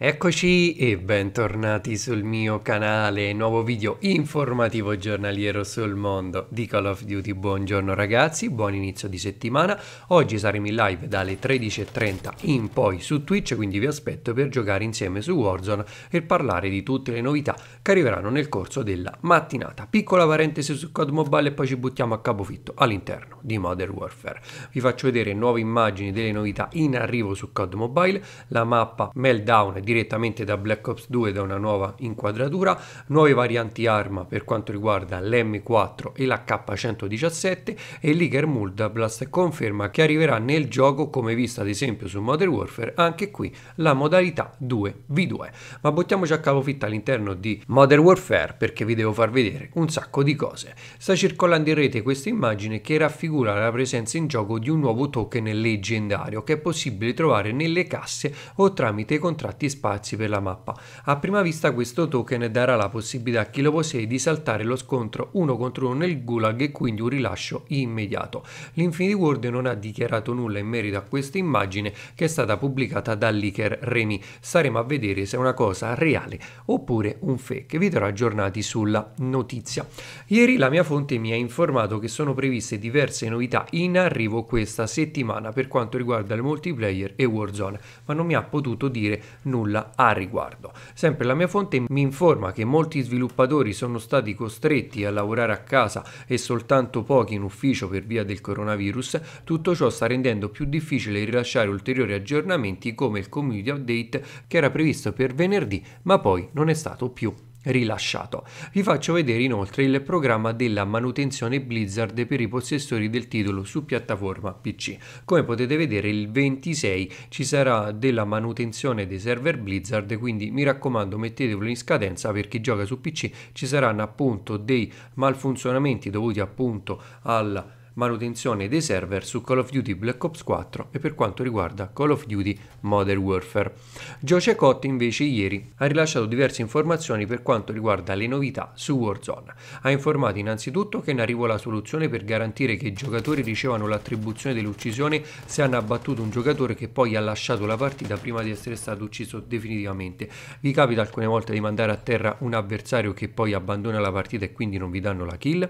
Eccoci e bentornati sul mio canale, nuovo video informativo giornaliero sul mondo di Call of Duty. Buongiorno ragazzi, buon inizio di settimana. Oggi saremo in live dalle 13.30 in poi su Twitch, quindi vi aspetto per giocare insieme su Warzone e parlare di tutte le novità che arriveranno nel corso della mattinata. Piccola parentesi su COD Mobile e poi ci buttiamo a capofitto all'interno di Modern Warfare. Vi faccio vedere nuove immagini delle novità in arrivo su COD Mobile, la mappa Meltdown direttamente da Black Ops 2 da una nuova inquadratura, nuove varianti arma per quanto riguarda l'M4 e la K117 e l'Iger Muldablast conferma che arriverà nel gioco come vista ad esempio su Modern Warfare anche qui la modalità 2v2. Ma buttiamoci a capofitta all'interno di Modern Warfare perché vi devo far vedere un sacco di cose. Sta circolando in rete questa immagine che raffigura la presenza in gioco di un nuovo token leggendario che è possibile trovare nelle casse o tramite contratti speciali spazi per la mappa. A prima vista questo token darà la possibilità a chi lo possiede di saltare lo scontro uno contro uno nel gulag e quindi un rilascio immediato. L'Infinity World non ha dichiarato nulla in merito a questa immagine che è stata pubblicata da leaker Remy. Staremo a vedere se è una cosa reale oppure un fake. Vi terrò aggiornati sulla notizia. Ieri la mia fonte mi ha informato che sono previste diverse novità in arrivo questa settimana per quanto riguarda il multiplayer e Warzone, ma non mi ha potuto dire nulla nulla a riguardo. Sempre la mia fonte mi informa che molti sviluppatori sono stati costretti a lavorare a casa e soltanto pochi in ufficio per via del coronavirus, tutto ciò sta rendendo più difficile rilasciare ulteriori aggiornamenti come il community update che era previsto per venerdì ma poi non è stato più rilasciato. Vi faccio vedere inoltre il programma della manutenzione Blizzard per i possessori del titolo su piattaforma PC. Come potete vedere il 26 ci sarà della manutenzione dei server Blizzard, quindi mi raccomando mettetevelo in scadenza per chi gioca su PC, ci saranno appunto dei malfunzionamenti dovuti appunto alla manutenzione dei server su Call of Duty Black Ops 4 e per quanto riguarda Call of Duty Modern Warfare. Joe Cott invece ieri ha rilasciato diverse informazioni per quanto riguarda le novità su Warzone. Ha informato innanzitutto che in arrivo la soluzione per garantire che i giocatori ricevano l'attribuzione dell'uccisione se hanno abbattuto un giocatore che poi ha lasciato la partita prima di essere stato ucciso definitivamente. Vi capita alcune volte di mandare a terra un avversario che poi abbandona la partita e quindi non vi danno la kill?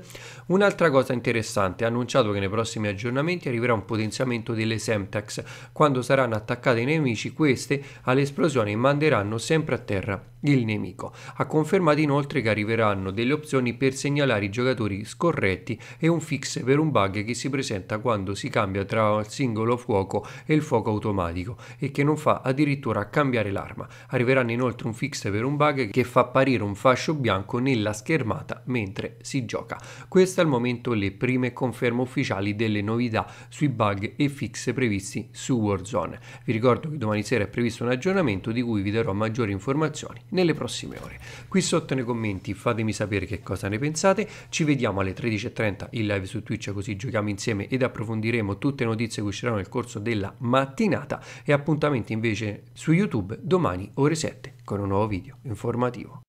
Un'altra cosa interessante ha annunciato annunciato che nei prossimi aggiornamenti arriverà un potenziamento delle Semtex. Quando saranno attaccate i nemici, queste all'esplosione manderanno sempre a terra il nemico. Ha confermato inoltre che arriveranno delle opzioni per segnalare i giocatori scorretti e un fix per un bug che si presenta quando si cambia tra il singolo fuoco e il fuoco automatico e che non fa addirittura cambiare l'arma. Arriveranno inoltre un fix per un bug che fa apparire un fascio bianco nella schermata mentre si gioca. Queste al momento le prime conferme ufficiali delle novità sui bug e fix previsti su Warzone. Vi ricordo che domani sera è previsto un aggiornamento di cui vi darò maggiori informazioni nelle prossime ore. Qui sotto nei commenti fatemi sapere che cosa ne pensate, ci vediamo alle 13.30 in live su Twitch così giochiamo insieme ed approfondiremo tutte le notizie che usciranno nel corso della mattinata e appuntamenti invece su YouTube domani ore 7 con un nuovo video informativo.